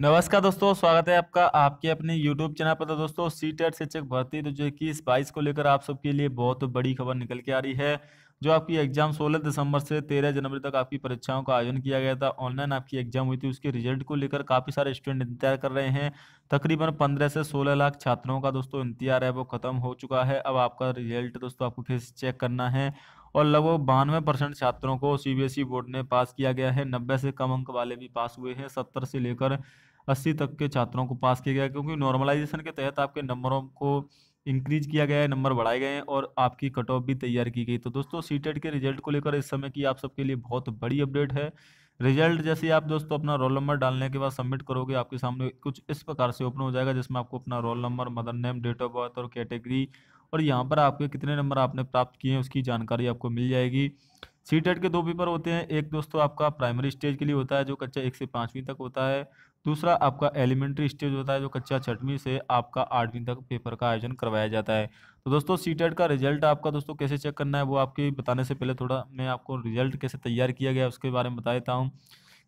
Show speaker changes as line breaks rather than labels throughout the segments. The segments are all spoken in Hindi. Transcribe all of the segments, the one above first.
नमस्कार दोस्तों स्वागत है आपका आपके अपने YouTube चैनल पर तो दोस्तों सी टेट शिक्षक भर्ती तो जो इक्कीस बाईस को लेकर आप सबके लिए बहुत बड़ी खबर निकल के आ रही है जो आपकी एग्जाम 16 दिसंबर से 13 जनवरी तक आपकी परीक्षाओं का आयोजन किया गया था ऑनलाइन आपकी एग्जाम हुई थी उसके रिजल्ट को लेकर काफ़ी सारे स्टूडेंट इंतजार कर रहे हैं तकरीबन 15 से 16 लाख छात्रों का दोस्तों इंतजार है वो खत्म हो चुका है अब आपका रिजल्ट दोस्तों आपको फिर चेक करना है और लगभग बानवे परसेंट छात्रों को सीबीएसई e बोर्ड ने पास किया गया है नब्बे से कम अंक वाले भी पास हुए हैं सत्तर से लेकर अस्सी तक के छात्रों को पास किया गया क्योंकि नॉर्मलाइजेशन के तहत आपके नंबरों को इंक्रीज किया गया है नंबर बढ़ाए गए हैं और आपकी कट ऑफ भी तैयार की गई तो दोस्तों सी e के रिजल्ट को लेकर इस समय की आप सबके लिए बहुत बड़ी अपडेट है रिजल्ट जैसे आप दोस्तों अपना रोल नंबर डालने के बाद सबमिट करोगे आपके सामने कुछ इस प्रकार से ओपन हो जाएगा जिसमें आपको अपना roll number mother name date of birth और कैटेगरी और यहाँ पर आपके कितने नंबर आपने प्राप्त किए हैं उसकी जानकारी आपको मिल जाएगी सी टेट के दो पेपर होते हैं एक दोस्तों आपका प्राइमरी स्टेज के लिए होता है जो कच्चा एक से पाँचवीं तक होता है दूसरा आपका एलिमेंट्री स्टेज होता है जो कच्चा छठवीं से आपका आठवीं तक पेपर का आयोजन करवाया जाता है तो दोस्तों सी टेट का रिजल्ट आपका दोस्तों कैसे चेक करना है वो आपके बताने से पहले थोड़ा मैं आपको रिजल्ट कैसे तैयार किया गया उसके बारे में बता देता हूँ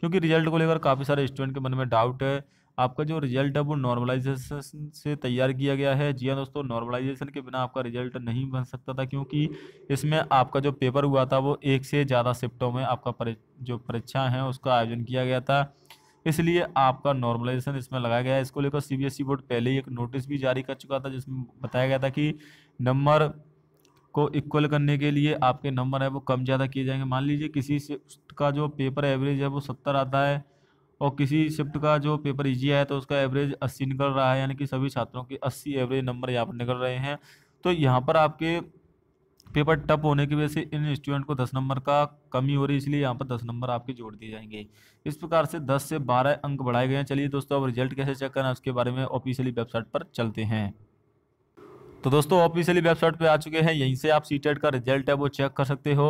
क्योंकि रिजल्ट को लेकर काफ़ी सारे स्टूडेंट के मन में डाउट है आपका जो रिजल्ट है वो नॉर्मलाइजेशन से तैयार किया गया है जी हाँ दोस्तों नॉर्मलाइजेशन के बिना आपका रिजल्ट नहीं बन सकता था क्योंकि इसमें आपका जो पेपर हुआ था वो एक से ज़्यादा शिफ्टों में आपका जो परीक्षा है उसका आयोजन किया गया था इसलिए आपका नॉर्मलाइजेशन इसमें लगाया गया है इसको लेकर सीबीएसई e बोर्ड पहले ही एक नोटिस भी जारी कर चुका था जिसमें बताया गया था कि नंबर को इक्वल करने के लिए आपके नंबर है वो कम ज़्यादा किए जाएंगे मान लीजिए किसी से जो पेपर एवरेज है वो सत्तर आता है और किसी शिफ्ट का जो पेपर ईजी आया तो उसका एवरेज अस्सी निकल रहा है यानी कि सभी छात्रों के अस्सी एवरेज नंबर यहाँ पर निकल रहे हैं तो यहाँ पर आपके पेपर टप होने की वजह से इन स्टूडेंट को दस नंबर का कमी हो रही है इसलिए यहाँ पर दस नंबर आपके जोड़ दिए जाएंगे इस प्रकार से दस से बारह अंक बढ़ाए गए हैं चलिए दोस्तों अब रिजल्ट कैसे चेक करना उसके बारे में ऑफिशियली वेबसाइट पर चलते हैं तो दोस्तों ऑफिशियली वेबसाइट पे आ चुके हैं यहीं से आप सी e का रिजल्ट है वो चेक कर सकते हो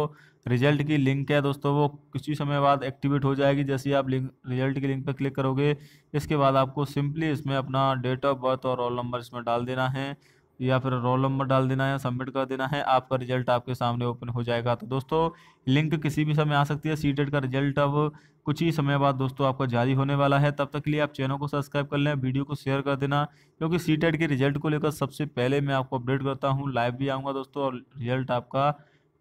रिजल्ट की लिंक है दोस्तों वो किसी समय बाद एक्टिवेट हो जाएगी जैसे आप लिंक रिजल्ट की लिंक पर क्लिक करोगे इसके बाद आपको सिंपली इसमें अपना डेट ऑफ बर्थ और रोल नंबर इसमें डाल देना है या फिर रोल नंबर डाल देना है सबमिट कर देना है आपका रिजल्ट आपके सामने ओपन हो जाएगा तो दोस्तों लिंक किसी भी समय आ सकती है सी का रिजल्ट अब कुछ ही समय बाद दोस्तों आपका जारी होने वाला है तब तक के लिए आप चैनल को सब्सक्राइब कर लें वीडियो को शेयर कर देना क्योंकि सी के रिजल्ट को लेकर सबसे पहले मैं आपको अपडेट करता हूँ लाइव भी आऊँगा दोस्तों और रिजल्ट आपका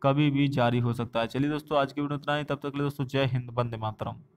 कभी भी जारी हो सकता है चलिए दोस्तों आज की वीडियो इतना ही तब तक के लिए दोस्तों जय हिंद बंदे मातरम